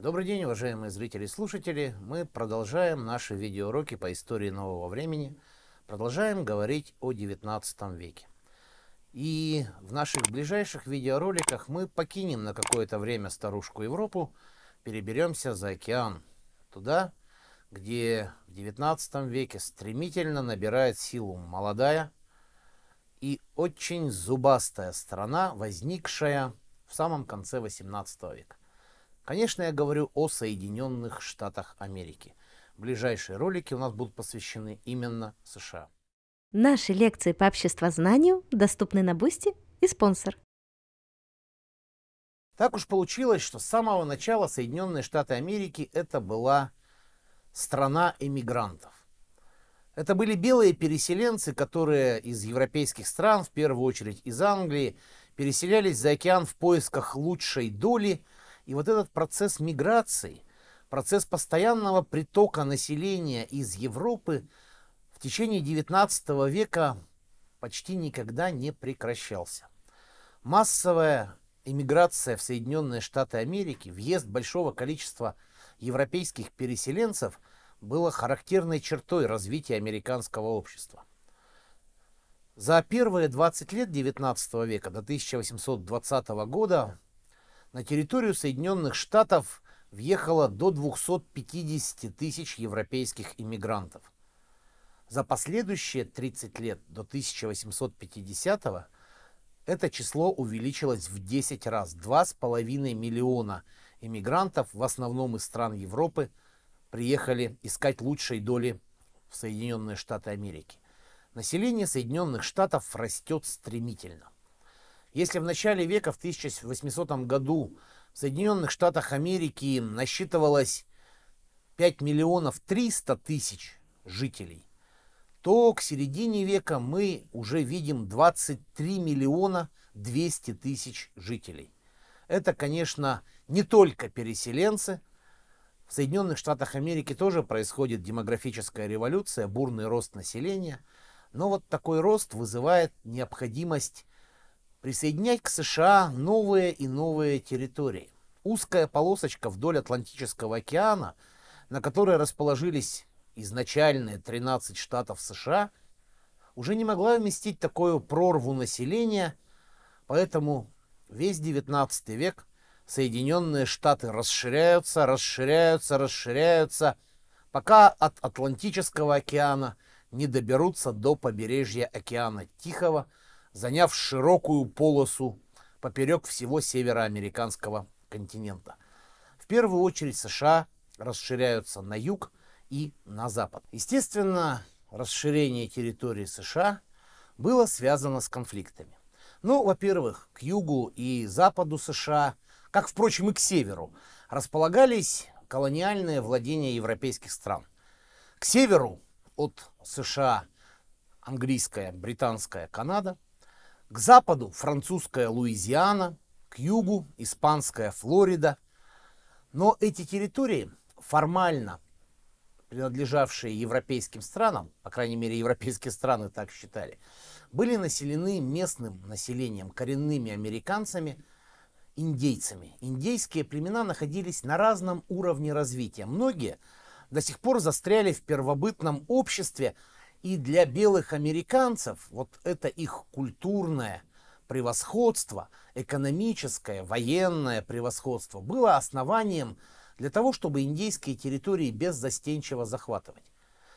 Добрый день, уважаемые зрители и слушатели. Мы продолжаем наши видеоуроки по истории нового времени. Продолжаем говорить о 19 веке. И в наших ближайших видеороликах мы покинем на какое-то время старушку Европу, переберемся за океан, туда, где в 19 веке стремительно набирает силу молодая и очень зубастая страна, возникшая в самом конце 18 века. Конечно, я говорю о Соединенных Штатах Америки. Ближайшие ролики у нас будут посвящены именно США. Наши лекции по обществознанию доступны на Бусти и спонсор. Так уж получилось, что с самого начала Соединенные Штаты Америки это была страна эмигрантов. Это были белые переселенцы, которые из европейских стран, в первую очередь из Англии, переселялись за океан в поисках лучшей доли – и вот этот процесс миграции, процесс постоянного притока населения из Европы в течение XIX века почти никогда не прекращался. Массовая иммиграция в Соединенные Штаты Америки, въезд большого количества европейских переселенцев было характерной чертой развития американского общества. За первые 20 лет XIX века до 1820 года на территорию Соединенных Штатов въехало до 250 тысяч европейских иммигрантов. За последующие 30 лет до 1850 года это число увеличилось в 10 раз, 2,5 миллиона иммигрантов, в основном из стран Европы, приехали искать лучшей доли в Соединенные Штаты Америки. Население Соединенных Штатов растет стремительно – если в начале века, в 1800 году, в Соединенных Штатах Америки насчитывалось 5 миллионов 300 тысяч жителей, то к середине века мы уже видим 23 миллиона 200 тысяч жителей. Это, конечно, не только переселенцы. В Соединенных Штатах Америки тоже происходит демографическая революция, бурный рост населения. Но вот такой рост вызывает необходимость присоединять к США новые и новые территории. Узкая полосочка вдоль Атлантического океана, на которой расположились изначальные 13 штатов США, уже не могла вместить такую прорву населения, поэтому весь 19 век Соединенные Штаты расширяются, расширяются, расширяются, пока от Атлантического океана не доберутся до побережья океана Тихого – заняв широкую полосу поперек всего североамериканского континента. В первую очередь США расширяются на юг и на запад. Естественно, расширение территории США было связано с конфликтами. Ну, во-первых, к югу и западу США, как, впрочем, и к северу, располагались колониальные владения европейских стран. К северу от США английская, британская Канада – к западу французская Луизиана, к югу испанская Флорида. Но эти территории, формально принадлежавшие европейским странам, по крайней мере европейские страны так считали, были населены местным населением, коренными американцами, индейцами. Индейские племена находились на разном уровне развития. Многие до сих пор застряли в первобытном обществе, и для белых американцев вот это их культурное превосходство, экономическое, военное превосходство было основанием для того, чтобы индейские территории беззастенчиво захватывать.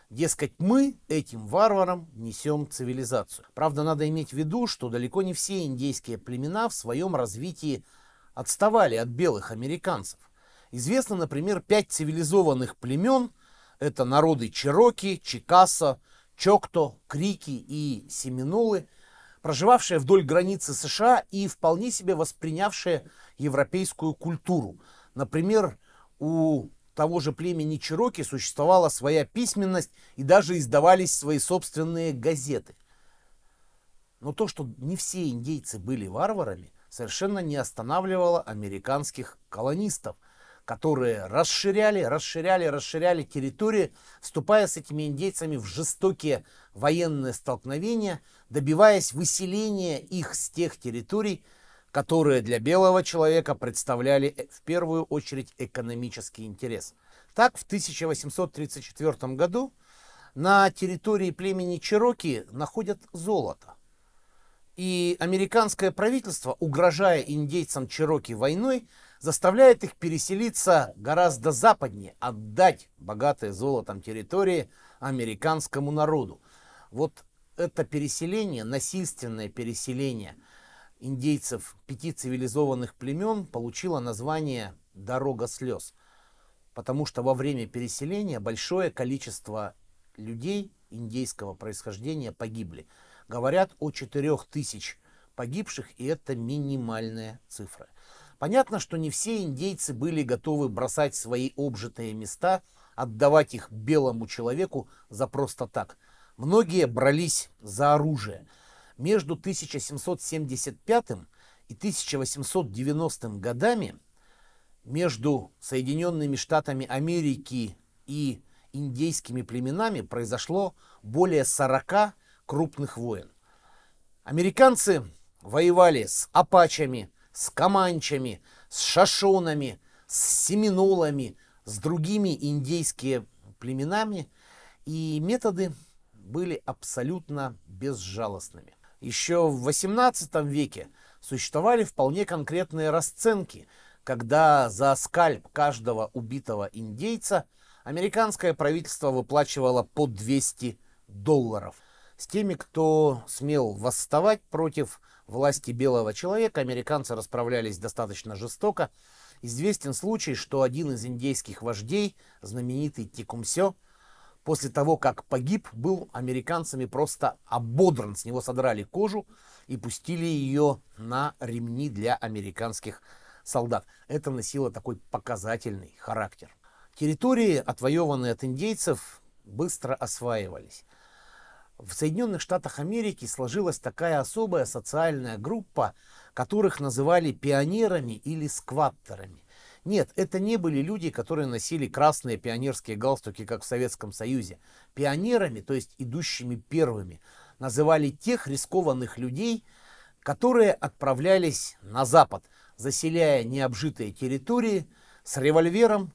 Дескать, мы этим варварам несем цивилизацию. Правда, надо иметь в виду, что далеко не все индейские племена в своем развитии отставали от белых американцев. Известно, например, пять цивилизованных племен – это народы Чероки, Чикаса, Чокто, Крики и Семинулы, проживавшие вдоль границы США и вполне себе воспринявшие европейскую культуру. Например, у того же племени Чироки существовала своя письменность и даже издавались свои собственные газеты. Но то, что не все индейцы были варварами, совершенно не останавливало американских колонистов – которые расширяли, расширяли, расширяли территории, вступая с этими индейцами в жестокие военные столкновения, добиваясь выселения их с тех территорий, которые для белого человека представляли э, в первую очередь экономический интерес. Так, в 1834 году на территории племени Чероки находят золото. И американское правительство, угрожая индейцам Чероки войной, заставляет их переселиться гораздо западнее, отдать богатые золотом территории американскому народу. Вот это переселение, насильственное переселение индейцев пяти цивилизованных племен получило название «Дорога слез», потому что во время переселения большое количество людей индейского происхождения погибли. Говорят о четырех тысяч погибших, и это минимальная цифра. Понятно, что не все индейцы были готовы бросать свои обжитые места, отдавать их белому человеку за просто так. Многие брались за оружие. Между 1775 и 1890 годами между Соединенными Штатами Америки и индейскими племенами произошло более 40 крупных войн. Американцы воевали с апачами, с каманчами, с шашонами, с семинолами, с другими индейскими племенами, и методы были абсолютно безжалостными. Еще в XVIII веке существовали вполне конкретные расценки, когда за скальп каждого убитого индейца американское правительство выплачивало по 200 долларов. С теми, кто смел восставать против власти белого человека американцы расправлялись достаточно жестоко. Известен случай, что один из индейских вождей, знаменитый Текумсё, после того, как погиб, был американцами просто ободран. С него содрали кожу и пустили ее на ремни для американских солдат. Это носило такой показательный характер. Территории, отвоеванные от индейцев, быстро осваивались. В Соединенных Штатах Америки сложилась такая особая социальная группа, которых называли пионерами или скваттерами. Нет, это не были люди, которые носили красные пионерские галстуки, как в Советском Союзе. Пионерами, то есть идущими первыми, называли тех рискованных людей, которые отправлялись на Запад, заселяя необжитые территории с револьвером,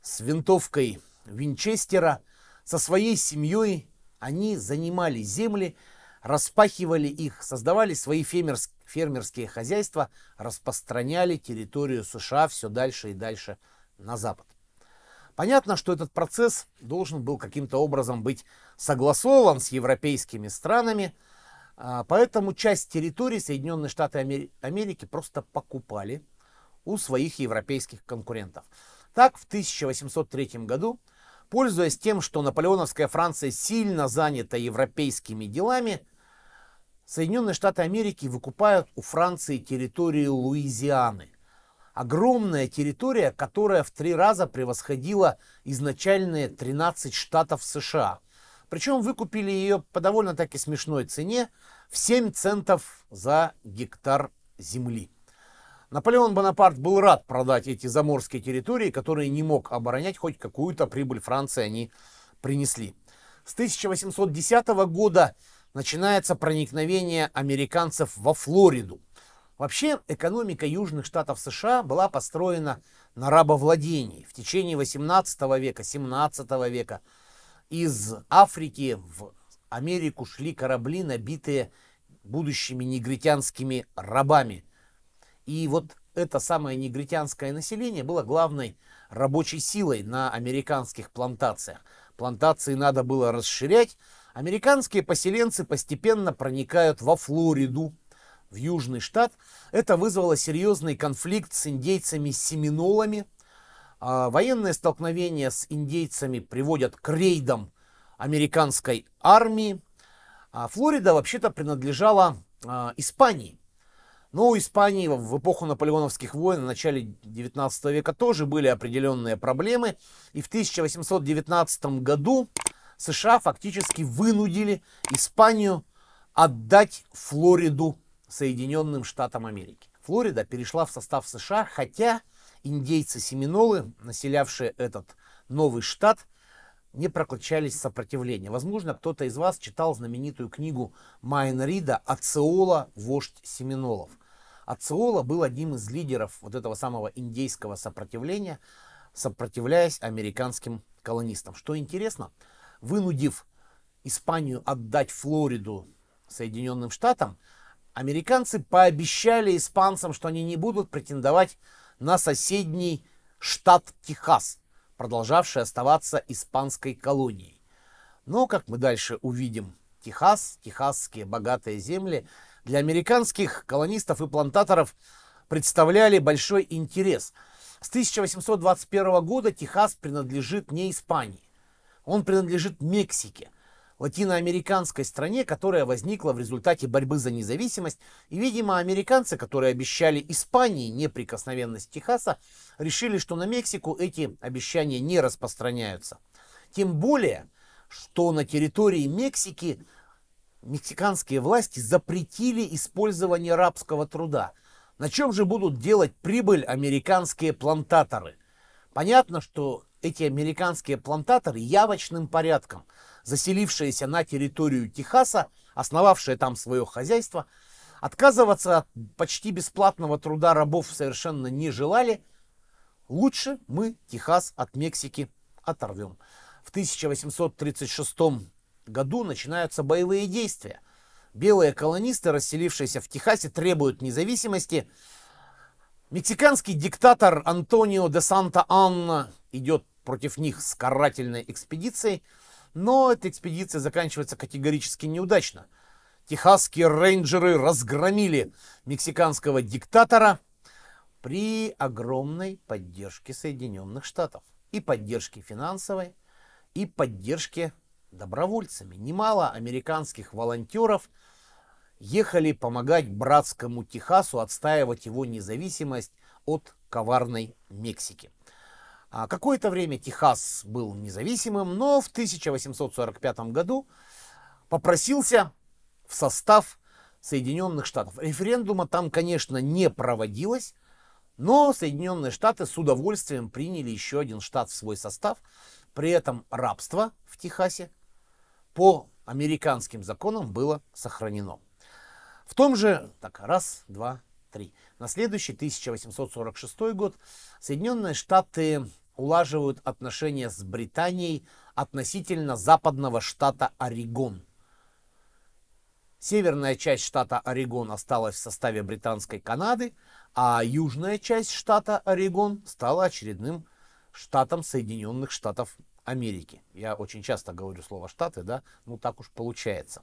с винтовкой Винчестера, со своей семьей они занимали земли, распахивали их, создавали свои фермерские, хозяйства, распространяли территорию США все дальше и дальше на запад. Понятно, что этот процесс должен был каким-то образом быть согласован с европейскими странами, а, поэтому часть территории Соединенные Штаты Америки просто покупали у своих европейских конкурентов. Так, в 1803 году Пользуясь тем, что наполеоновская Франция сильно занята европейскими делами, Соединенные Штаты Америки выкупают у Франции территорию Луизианы. Огромная территория, которая в три раза превосходила изначальные 13 штатов США. Причем выкупили ее по довольно-таки смешной цене в 7 центов за гектар земли. Наполеон Бонапарт был рад продать эти заморские территории, которые не мог оборонять, хоть какую-то прибыль Франции они принесли. С 1810 года начинается проникновение американцев во Флориду. Вообще, экономика Южных Штатов США была построена на рабовладении. В течение 18 века, 17 века из Африки в Америку шли корабли, набитые будущими негритянскими рабами – и вот это самое негритянское население было главной рабочей силой на американских плантациях. Плантации надо было расширять. Американские поселенцы постепенно проникают во Флориду, в Южный штат. Это вызвало серьезный конфликт с индейцами-семинолами. А, военные столкновения с индейцами приводят к рейдам американской армии. А, Флорида вообще-то принадлежала а, Испании. Но ну, у Испании в эпоху наполеоновских войн в начале 19 века тоже были определенные проблемы. И в 1819 году США фактически вынудили Испанию отдать Флориду Соединенным Штатам Америки. Флорида перешла в состав США, хотя индейцы-семинолы, населявшие этот новый штат, не прокачались сопротивления. Возможно, кто-то из вас читал знаменитую книгу Майна Рида «Ациола. Вождь семинолов». Ациола был одним из лидеров вот этого самого индейского сопротивления, сопротивляясь американским колонистам. Что интересно, вынудив Испанию отдать Флориду Соединенным Штатам, американцы пообещали испанцам, что они не будут претендовать на соседний штат Техас, продолжавший оставаться испанской колонией. Но, как мы дальше увидим, Техас, техасские богатые земли – для американских колонистов и плантаторов представляли большой интерес. С 1821 года Техас принадлежит не Испании. Он принадлежит Мексике, латиноамериканской стране, которая возникла в результате борьбы за независимость. И, видимо, американцы, которые обещали Испании неприкосновенность Техаса, решили, что на Мексику эти обещания не распространяются. Тем более, что на территории Мексики мексиканские власти запретили использование рабского труда. На чем же будут делать прибыль американские плантаторы? Понятно, что эти американские плантаторы явочным порядком, заселившиеся на территорию Техаса, основавшие там свое хозяйство, отказываться от почти бесплатного труда рабов совершенно не желали. Лучше мы Техас от Мексики оторвем. В 1836 году начинаются боевые действия. Белые колонисты, расселившиеся в Техасе, требуют независимости. Мексиканский диктатор Антонио де Санта-Анна идет против них с карательной экспедицией, но эта экспедиция заканчивается категорически неудачно. Техасские рейнджеры разгромили мексиканского диктатора при огромной поддержке Соединенных Штатов. И поддержке финансовой, и поддержке добровольцами. Немало американских волонтеров ехали помогать братскому Техасу отстаивать его независимость от коварной Мексики. А какое-то время Техас был независимым, но в 1845 году попросился в состав Соединенных Штатов. Референдума там, конечно, не проводилось, но Соединенные Штаты с удовольствием приняли еще один штат в свой состав. При этом рабство в Техасе по американским законам было сохранено. В том же, так, раз, два, три. На следующий, 1846 год, Соединенные Штаты улаживают отношения с Британией относительно западного штата Орегон. Северная часть штата Орегон осталась в составе Британской Канады, а южная часть штата Орегон стала очередным штатом Соединенных Штатов Америки. Я очень часто говорю слово «штаты», да, ну так уж получается.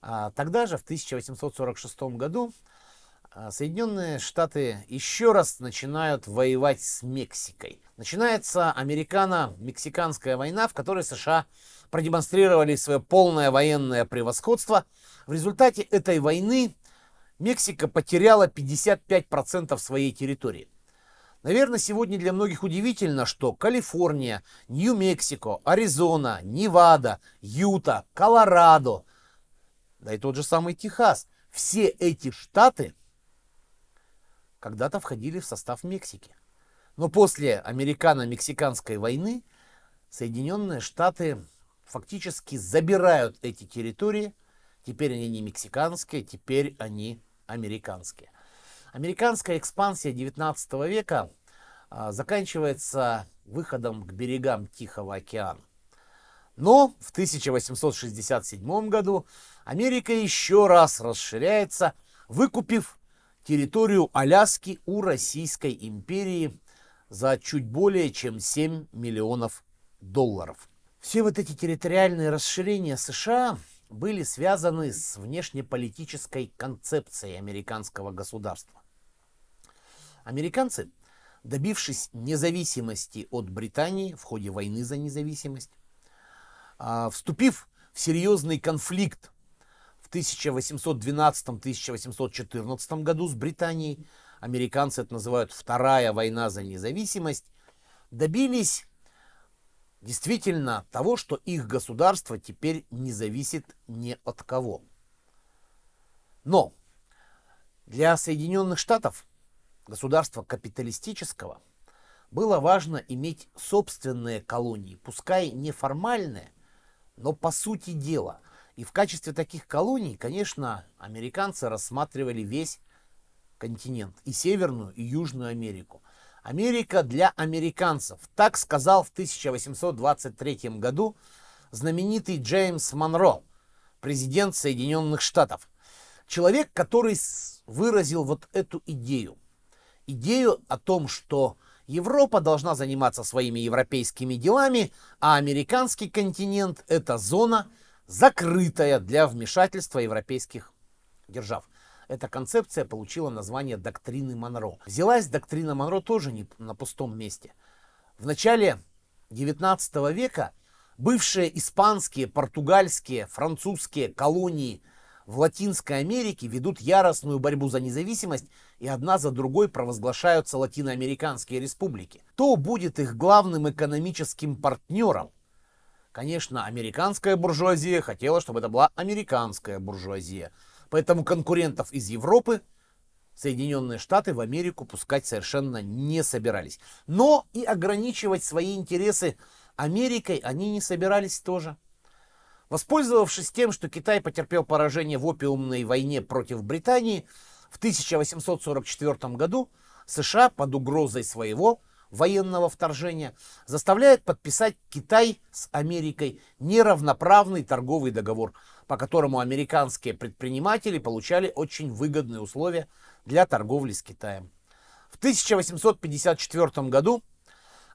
А, тогда же, в 1846 году, а, Соединенные Штаты еще раз начинают воевать с Мексикой. Начинается американо-мексиканская война, в которой США продемонстрировали свое полное военное превосходство. В результате этой войны Мексика потеряла 55% своей территории. Наверное, сегодня для многих удивительно, что Калифорния, Нью-Мексико, Аризона, Невада, Юта, Колорадо, да и тот же самый Техас, все эти штаты когда-то входили в состав Мексики. Но после американо-мексиканской войны Соединенные Штаты фактически забирают эти территории. Теперь они не мексиканские, теперь они американские. Американская экспансия 19 века а, заканчивается выходом к берегам Тихого океана. Но в 1867 году Америка еще раз расширяется, выкупив территорию Аляски у Российской империи за чуть более чем 7 миллионов долларов. Все вот эти территориальные расширения США были связаны с внешнеполитической концепцией американского государства. Американцы, добившись независимости от Британии в ходе войны за независимость, а, вступив в серьезный конфликт в 1812-1814 году с Британией, американцы это называют Вторая война за независимость, добились действительно того, что их государство теперь не зависит ни от кого. Но для Соединенных Штатов государства капиталистического было важно иметь собственные колонии, пускай неформальные, но по сути дела. И в качестве таких колоний, конечно, американцы рассматривали весь континент, и Северную, и Южную Америку. Америка для американцев. Так сказал в 1823 году знаменитый Джеймс Монро, президент Соединенных Штатов. Человек, который выразил вот эту идею идею о том, что Европа должна заниматься своими европейскими делами, а американский континент – это зона, закрытая для вмешательства европейских держав. Эта концепция получила название доктрины Монро. Взялась доктрина Монро тоже не на пустом месте. В начале 19 века бывшие испанские, португальские, французские колонии в Латинской Америке ведут яростную борьбу за независимость и одна за другой провозглашаются латиноамериканские республики. Кто будет их главным экономическим партнером? Конечно, американская буржуазия хотела, чтобы это была американская буржуазия. Поэтому конкурентов из Европы Соединенные Штаты в Америку пускать совершенно не собирались. Но и ограничивать свои интересы Америкой они не собирались тоже. Воспользовавшись тем, что Китай потерпел поражение в опиумной войне против Британии, в 1844 году США под угрозой своего военного вторжения заставляет подписать Китай с Америкой неравноправный торговый договор, по которому американские предприниматели получали очень выгодные условия для торговли с Китаем. В 1854 году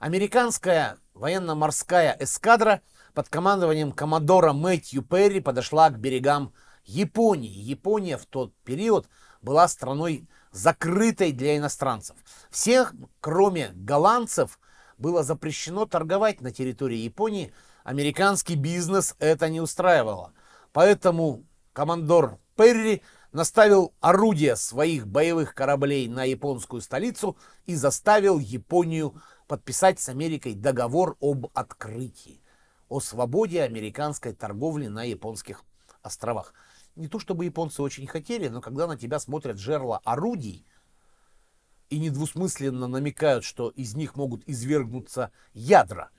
американская военно-морская эскадра под командованием коммодора Мэтью Перри подошла к берегам Японии. Япония в тот период – была страной закрытой для иностранцев. Всех, кроме голландцев, было запрещено торговать на территории Японии. Американский бизнес это не устраивало. Поэтому командор Перри наставил орудия своих боевых кораблей на японскую столицу и заставил Японию подписать с Америкой договор об открытии о свободе американской торговли на японских островах не то чтобы японцы очень хотели, но когда на тебя смотрят жерла орудий и недвусмысленно намекают, что из них могут извергнуться ядра,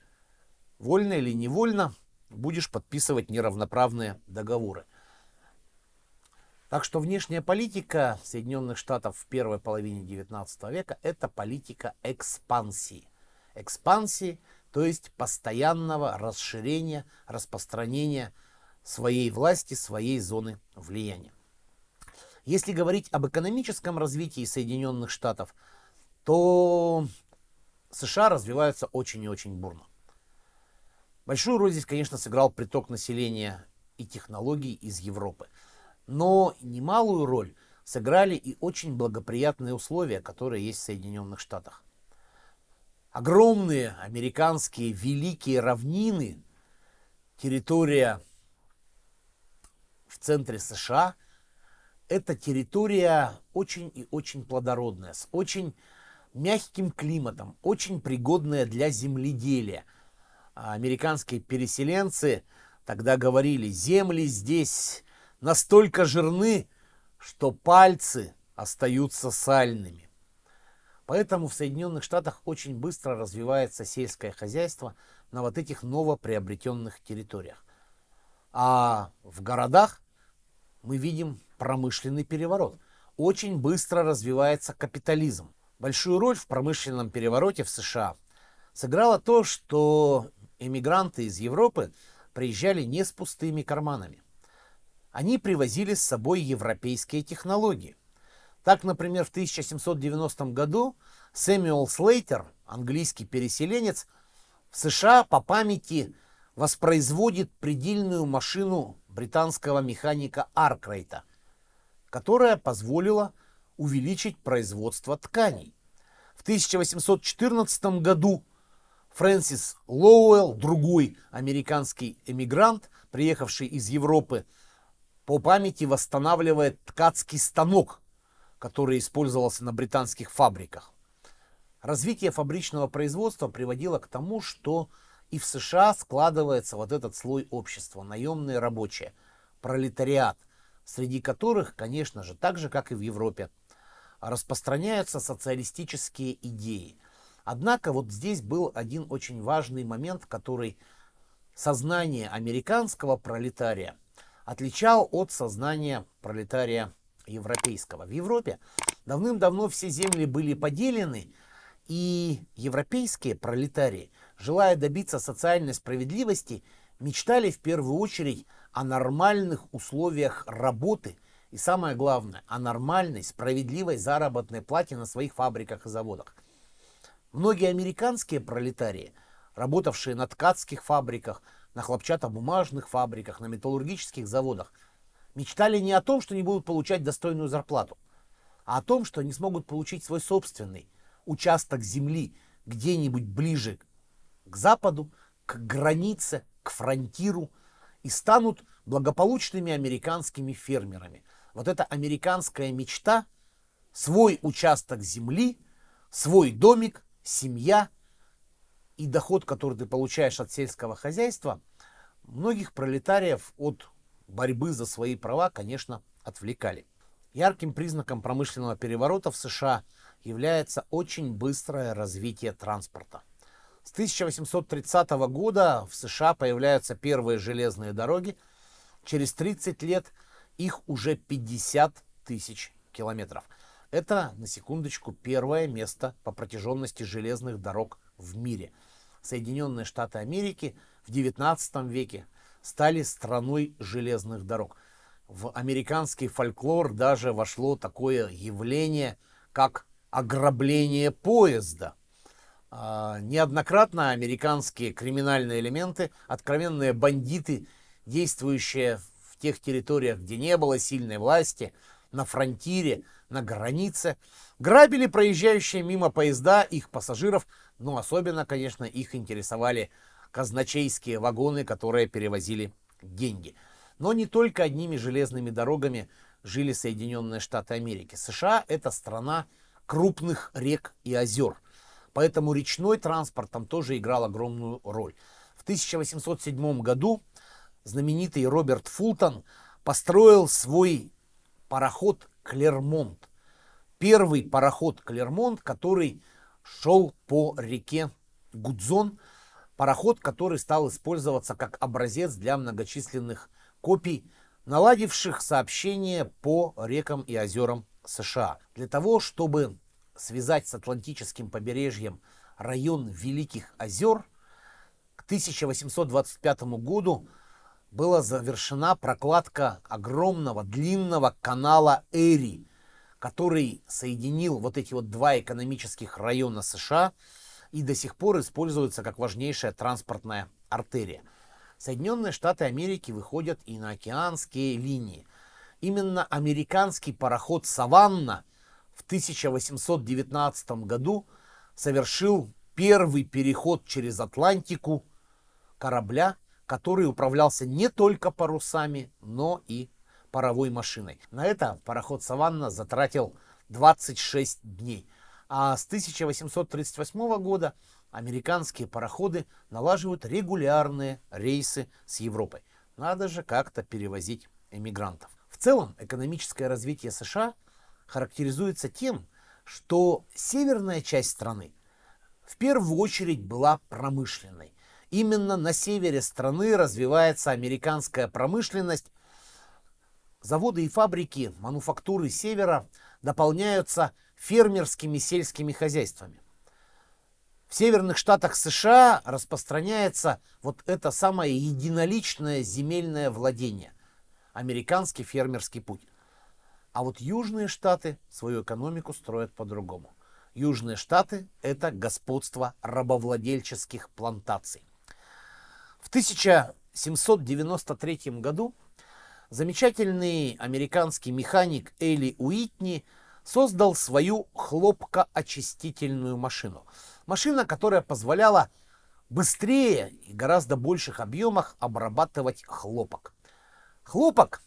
вольно или невольно будешь подписывать неравноправные договоры. Так что внешняя политика Соединенных Штатов в первой половине 19 века – это политика экспансии. Экспансии, то есть постоянного расширения, распространения – своей власти, своей зоны влияния. Если говорить об экономическом развитии Соединенных Штатов, то США развиваются очень и очень бурно. Большую роль здесь, конечно, сыграл приток населения и технологий из Европы. Но немалую роль сыграли и очень благоприятные условия, которые есть в Соединенных Штатах. Огромные американские великие равнины, территория центре США, эта территория очень и очень плодородная, с очень мягким климатом, очень пригодная для земледелия. А американские переселенцы тогда говорили, земли здесь настолько жирны, что пальцы остаются сальными. Поэтому в Соединенных Штатах очень быстро развивается сельское хозяйство на вот этих новоприобретенных территориях. А в городах мы видим промышленный переворот. Очень быстро развивается капитализм. Большую роль в промышленном перевороте в США сыграло то, что эмигранты из Европы приезжали не с пустыми карманами. Они привозили с собой европейские технологии. Так, например, в 1790 году Сэмюэл Слейтер, английский переселенец, в США по памяти воспроизводит предельную машину британского механика Аркрайта, которая позволила увеличить производство тканей. В 1814 году Фрэнсис Лоуэлл, другой американский эмигрант, приехавший из Европы, по памяти восстанавливает ткацкий станок, который использовался на британских фабриках. Развитие фабричного производства приводило к тому, что и в США складывается вот этот слой общества, наемные рабочие, пролетариат, среди которых, конечно же, так же, как и в Европе, распространяются социалистические идеи. Однако вот здесь был один очень важный момент, который сознание американского пролетария отличал от сознания пролетария европейского. В Европе давным-давно все земли были поделены, и европейские пролетарии желая добиться социальной справедливости, мечтали в первую очередь о нормальных условиях работы и самое главное, о нормальной, справедливой заработной плате на своих фабриках и заводах. Многие американские пролетарии, работавшие на ткацких фабриках, на хлопчатобумажных фабриках, на металлургических заводах, мечтали не о том, что не будут получать достойную зарплату, а о том, что они смогут получить свой собственный участок земли где-нибудь ближе к западу, к границе, к фронтиру и станут благополучными американскими фермерами. Вот эта американская мечта, свой участок земли, свой домик, семья и доход, который ты получаешь от сельского хозяйства, многих пролетариев от борьбы за свои права, конечно, отвлекали. Ярким признаком промышленного переворота в США является очень быстрое развитие транспорта. С 1830 года в США появляются первые железные дороги. Через 30 лет их уже 50 тысяч километров. Это, на секундочку, первое место по протяженности железных дорог в мире. Соединенные Штаты Америки в 19 веке стали страной железных дорог. В американский фольклор даже вошло такое явление, как ограбление поезда – а, неоднократно американские криминальные элементы, откровенные бандиты, действующие в тех территориях, где не было сильной власти, на фронтире, на границе, грабили проезжающие мимо поезда их пассажиров, но ну, особенно, конечно, их интересовали казначейские вагоны, которые перевозили деньги. Но не только одними железными дорогами жили Соединенные Штаты Америки. США – это страна крупных рек и озер – Поэтому речной транспорт там тоже играл огромную роль. В 1807 году знаменитый Роберт Фултон построил свой пароход Клермонт. Первый пароход Клермонт, который шел по реке Гудзон, пароход, который стал использоваться как образец для многочисленных копий, наладивших сообщение по рекам и озерам США. Для того, чтобы связать с Атлантическим побережьем район Великих озер, к 1825 году была завершена прокладка огромного длинного канала Эри, который соединил вот эти вот два экономических района США и до сих пор используется как важнейшая транспортная артерия. Соединенные Штаты Америки выходят и на океанские линии. Именно американский пароход «Саванна» в 1819 году совершил первый переход через Атлантику корабля, который управлялся не только парусами, но и паровой машиной. На это пароход «Саванна» затратил 26 дней. А с 1838 года американские пароходы налаживают регулярные рейсы с Европой. Надо же как-то перевозить эмигрантов. В целом экономическое развитие США – характеризуется тем, что северная часть страны в первую очередь была промышленной. Именно на севере страны развивается американская промышленность. Заводы и фабрики, мануфактуры севера дополняются фермерскими сельскими хозяйствами. В северных штатах США распространяется вот это самое единоличное земельное владение – американский фермерский путь. А вот южные штаты свою экономику строят по-другому. Южные штаты – это господство рабовладельческих плантаций. В 1793 году замечательный американский механик Эли Уитни создал свою хлопкоочистительную машину. Машина, которая позволяла быстрее и гораздо больших объемах обрабатывать хлопок. Хлопок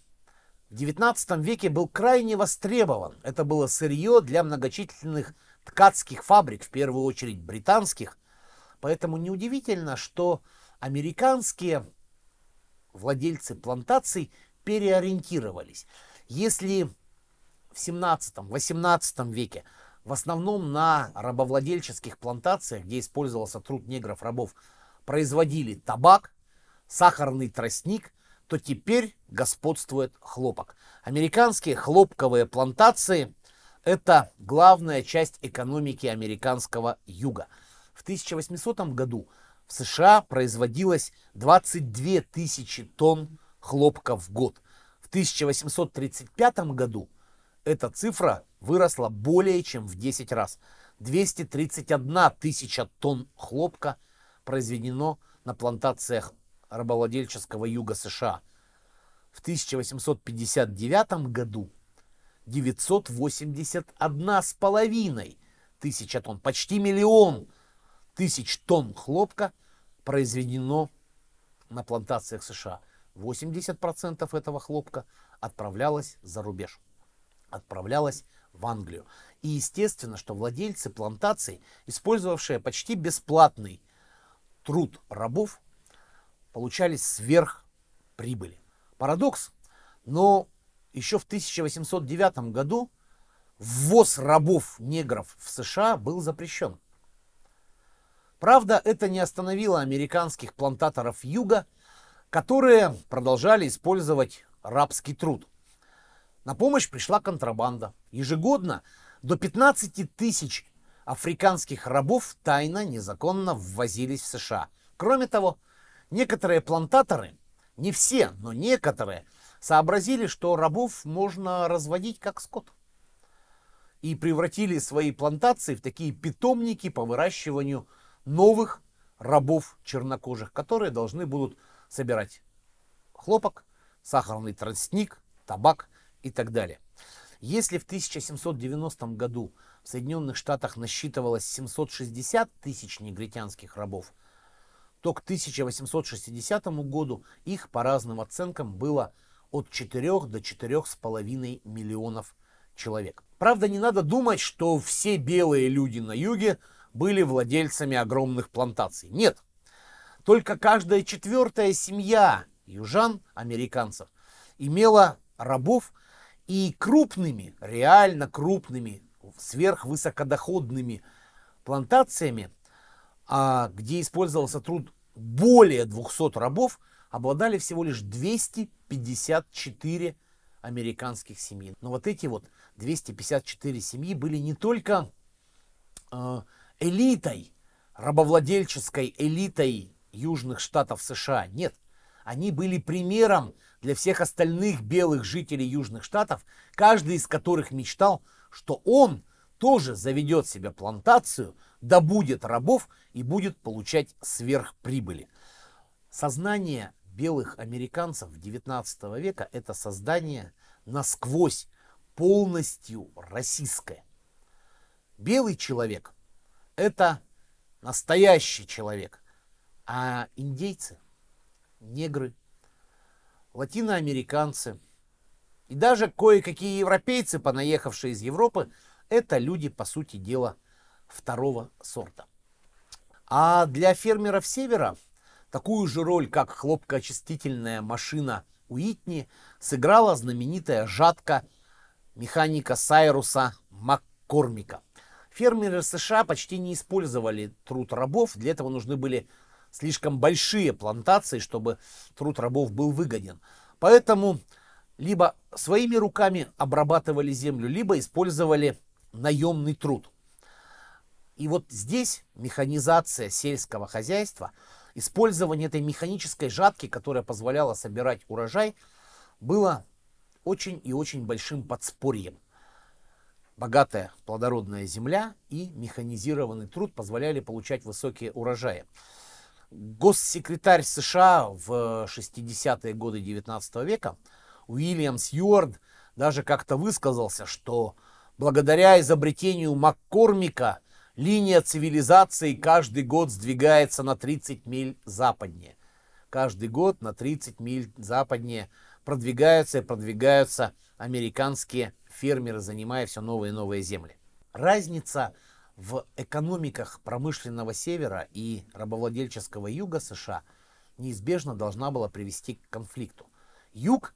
в XIX веке был крайне востребован. Это было сырье для многочисленных ткацких фабрик, в первую очередь британских. Поэтому неудивительно, что американские владельцы плантаций переориентировались. Если в 17-18 веке в основном на рабовладельческих плантациях, где использовался труд негров-рабов, производили табак, сахарный тростник – то теперь господствует хлопок. Американские хлопковые плантации – это главная часть экономики американского юга. В 1800 году в США производилось 22 тысячи тонн хлопка в год. В 1835 году эта цифра выросла более чем в 10 раз. 231 тысяча тонн хлопка произведено на плантациях рабовладельческого юга США. В 1859 году 981 с половиной тысяча тонн, почти миллион тысяч тонн хлопка произведено на плантациях США. 80% этого хлопка отправлялось за рубеж, отправлялось в Англию. И естественно, что владельцы плантаций, использовавшие почти бесплатный труд рабов, получались сверхприбыли. Парадокс, но еще в 1809 году ввоз рабов негров в США был запрещен. Правда, это не остановило американских плантаторов юга, которые продолжали использовать рабский труд. На помощь пришла контрабанда. Ежегодно до 15 тысяч африканских рабов тайно, незаконно ввозились в США. Кроме того, Некоторые плантаторы, не все, но некоторые, сообразили, что рабов можно разводить как скот. И превратили свои плантации в такие питомники по выращиванию новых рабов чернокожих, которые должны будут собирать хлопок, сахарный тростник, табак и так далее. Если в 1790 году в Соединенных Штатах насчитывалось 760 тысяч негритянских рабов – то к 1860 году их, по разным оценкам, было от 4 до 4,5 миллионов человек. Правда, не надо думать, что все белые люди на юге были владельцами огромных плантаций. Нет. Только каждая четвертая семья южан, американцев, имела рабов и крупными, реально крупными, сверхвысокодоходными плантациями а где использовался труд более 200 рабов, обладали всего лишь 254 американских семьи. Но вот эти вот 254 семьи были не только э, элитой, рабовладельческой элитой южных штатов США. Нет, они были примером для всех остальных белых жителей южных штатов, каждый из которых мечтал, что он тоже заведет себе плантацию, добудет рабов и будет получать сверхприбыли. Сознание белых американцев 19 века – это создание насквозь полностью российское. Белый человек – это настоящий человек, а индейцы, негры, латиноамериканцы и даже кое-какие европейцы, понаехавшие из Европы, это люди, по сути дела, второго сорта. А для фермеров севера такую же роль, как хлопкоочистительная машина Уитни, сыграла знаменитая жатка механика Сайруса Маккормика. Фермеры США почти не использовали труд рабов, для этого нужны были слишком большие плантации, чтобы труд рабов был выгоден. Поэтому либо своими руками обрабатывали землю, либо использовали наемный труд. И вот здесь механизация сельского хозяйства, использование этой механической жатки, которая позволяла собирать урожай, было очень и очень большим подспорьем. Богатая плодородная земля и механизированный труд позволяли получать высокие урожаи. Госсекретарь США в 60-е годы 19 века Уильям Сьюард даже как-то высказался, что благодаря изобретению Маккормика Линия цивилизации каждый год сдвигается на 30 миль западнее. Каждый год на 30 миль западнее продвигаются и продвигаются американские фермеры, занимая все новые и новые земли. Разница в экономиках промышленного севера и рабовладельческого юга США неизбежно должна была привести к конфликту. Юг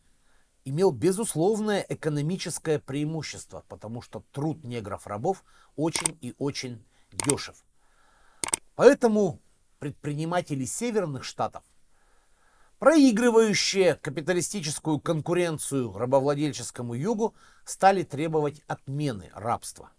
имел безусловное экономическое преимущество, потому что труд негров-рабов очень и очень дешев. Поэтому предприниматели северных штатов, проигрывающие капиталистическую конкуренцию рабовладельческому югу, стали требовать отмены рабства.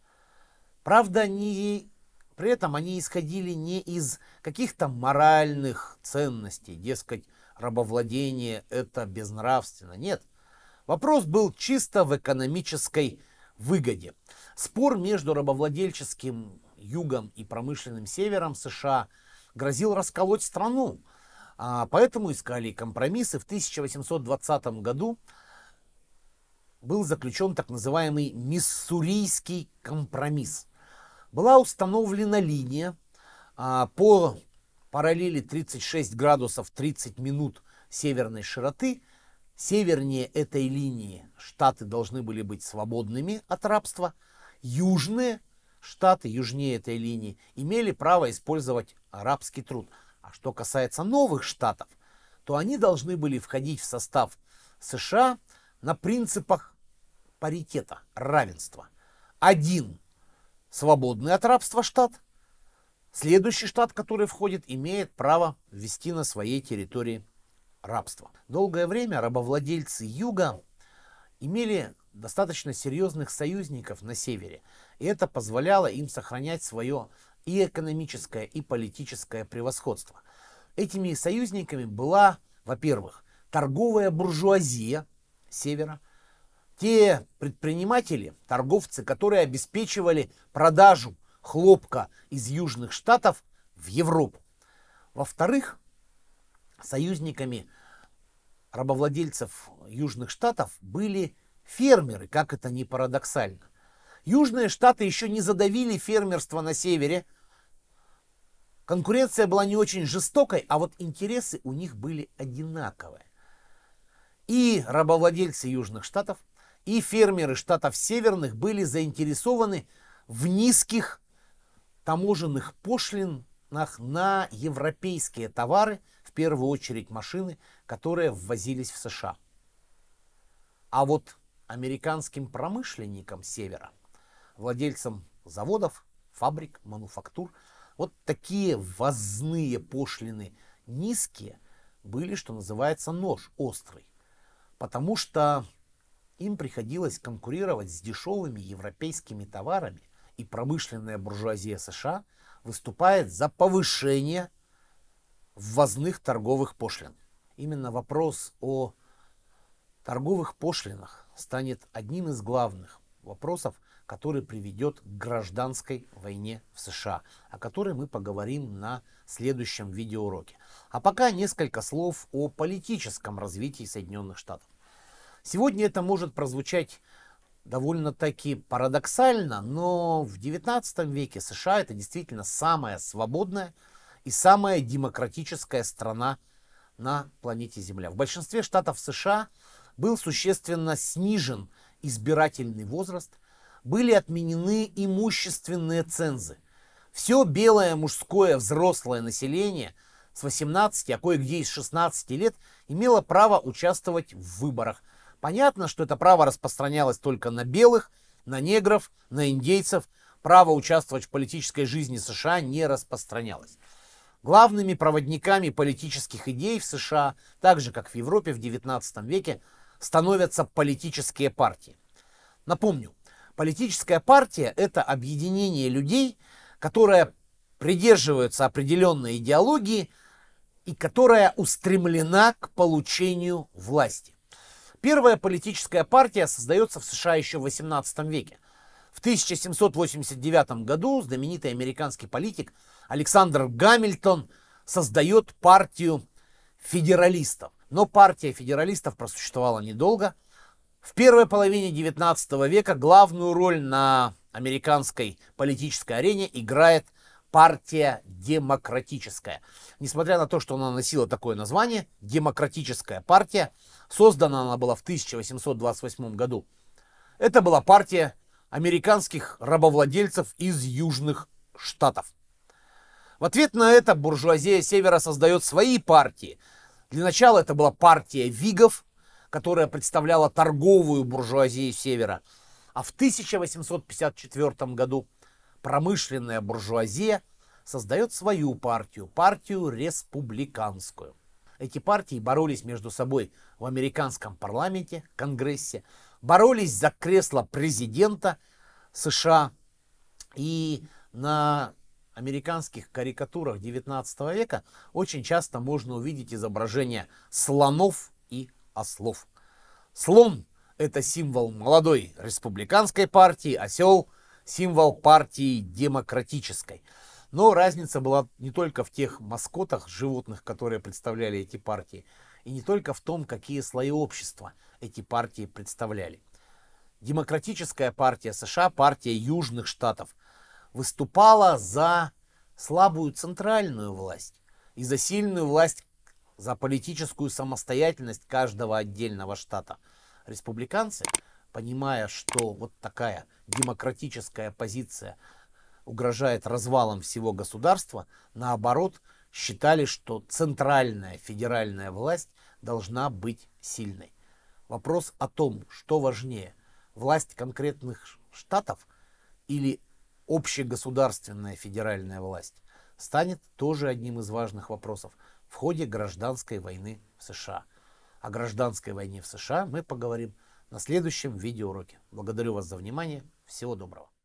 Правда, они, при этом они исходили не из каких-то моральных ценностей, дескать, рабовладение это безнравственно. Нет – Вопрос был чисто в экономической выгоде. Спор между рабовладельческим югом и промышленным севером США грозил расколоть страну, а поэтому искали компромиссы. В 1820 году был заключен так называемый Миссурийский компромисс. Была установлена линия а, по параллели 36 градусов 30 минут северной широты Севернее этой линии штаты должны были быть свободными от рабства. Южные штаты, южнее этой линии, имели право использовать арабский труд. А что касается новых штатов, то они должны были входить в состав США на принципах паритета, равенства. Один свободный от рабства штат, следующий штат, который входит, имеет право ввести на своей территории Рабство. Долгое время рабовладельцы юга имели достаточно серьезных союзников на севере, и это позволяло им сохранять свое и экономическое, и политическое превосходство. Этими союзниками была, во-первых, торговая буржуазия севера, те предприниматели, торговцы, которые обеспечивали продажу хлопка из южных штатов в Европу. Во-вторых, союзниками рабовладельцев Южных Штатов были фермеры, как это ни парадоксально. Южные Штаты еще не задавили фермерство на севере. Конкуренция была не очень жестокой, а вот интересы у них были одинаковые. И рабовладельцы Южных Штатов, и фермеры Штатов Северных были заинтересованы в низких таможенных пошлинах на европейские товары – первую очередь машины, которые ввозились в США. А вот американским промышленникам севера, владельцам заводов, фабрик, мануфактур, вот такие возные пошлины низкие были, что называется, нож острый. Потому что им приходилось конкурировать с дешевыми европейскими товарами, и промышленная буржуазия США выступает за повышение ввозных торговых пошлин. Именно вопрос о торговых пошлинах станет одним из главных вопросов, который приведет к гражданской войне в США, о которой мы поговорим на следующем видеоуроке. А пока несколько слов о политическом развитии Соединенных Штатов. Сегодня это может прозвучать довольно-таки парадоксально, но в 19 веке США это действительно самая свободная и самая демократическая страна на планете Земля. В большинстве штатов США был существенно снижен избирательный возраст, были отменены имущественные цензы. Все белое мужское взрослое население с 18, а кое-где и с 16 лет имело право участвовать в выборах. Понятно, что это право распространялось только на белых, на негров, на индейцев. Право участвовать в политической жизни США не распространялось главными проводниками политических идей в США, так же как в Европе в XIX веке, становятся политические партии. Напомню, политическая партия – это объединение людей, которое придерживаются определенной идеологии и которая устремлена к получению власти. Первая политическая партия создается в США еще в 18 веке. В 1789 году знаменитый американский политик – Александр Гамильтон создает партию федералистов. Но партия федералистов просуществовала недолго. В первой половине 19 века главную роль на американской политической арене играет партия демократическая. Несмотря на то, что она носила такое название, демократическая партия, создана она была в 1828 году. Это была партия американских рабовладельцев из Южных Штатов. В ответ на это буржуазия Севера создает свои партии. Для начала это была партия Вигов, которая представляла торговую буржуазию Севера. А в 1854 году промышленная буржуазия создает свою партию, партию республиканскую. Эти партии боролись между собой в американском парламенте, Конгрессе, боролись за кресло президента США и на американских карикатурах 19 века очень часто можно увидеть изображения слонов и ослов. Слон – это символ молодой республиканской партии, осел – символ партии демократической. Но разница была не только в тех маскотах животных, которые представляли эти партии, и не только в том, какие слои общества эти партии представляли. Демократическая партия США – партия южных штатов – выступала за слабую центральную власть и за сильную власть, за политическую самостоятельность каждого отдельного штата. Республиканцы, понимая, что вот такая демократическая позиция угрожает развалом всего государства, наоборот, считали, что центральная федеральная власть должна быть сильной. Вопрос о том, что важнее, власть конкретных штатов или общегосударственная федеральная власть станет тоже одним из важных вопросов в ходе гражданской войны в США. О гражданской войне в США мы поговорим на следующем видеоуроке. Благодарю вас за внимание. Всего доброго.